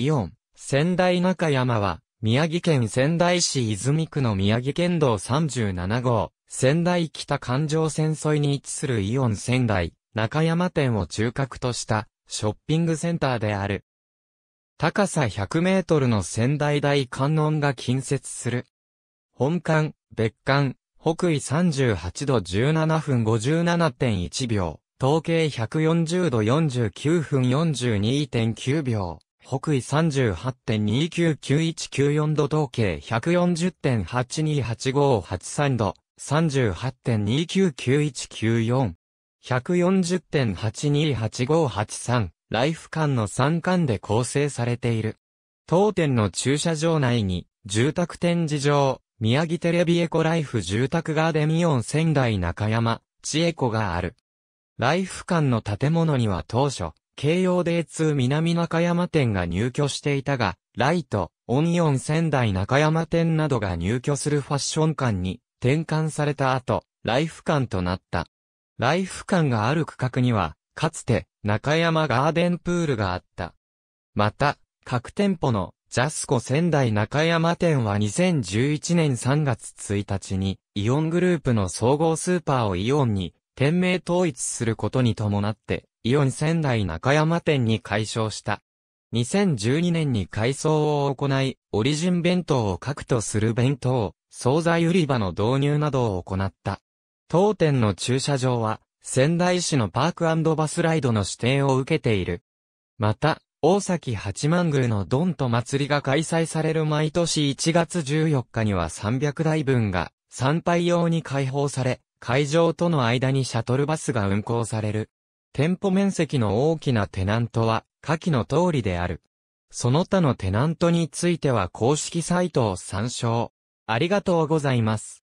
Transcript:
イオン、仙台中山は、宮城県仙台市泉区の宮城県道37号、仙台北環状線沿いに位置するイオン仙台、中山店を中核とした、ショッピングセンターである。高さ100メートルの仙台大観音が近接する。本館、別館、北緯38度17分57.1秒、東経140度49分42.9秒。北緯38.299194度統計140.8285883度、38.299194。140.828583ライフ間の3間で構成されている。当店の駐車場内に、住宅展示場、宮城テレビエコライフ住宅ガーデミオン仙台中山、千恵子がある。ライフ館の建物には当初、京葉デー南中山店が入居していたが、ライト、オニオン仙台中山店などが入居するファッション館に転換された後、ライフ館となった。ライフ館がある区画には、かつて中山ガーデンプールがあった。また、各店舗のジャスコ仙台中山店は2011年3月1日に、イオングループの総合スーパーをイオンに、店名統一することに伴って、イオン仙台中山店に改称した。2012年に改装を行い、オリジン弁当を核とする弁当、惣菜売り場の導入などを行った。当店の駐車場は、仙台市のパークバスライドの指定を受けている。また、大崎八幡宮のドンと祭りが開催される毎年1月14日には300台分が参拝用に開放され、会場との間にシャトルバスが運行される。店舗面積の大きなテナントは、下記の通りである。その他のテナントについては公式サイトを参照。ありがとうございます。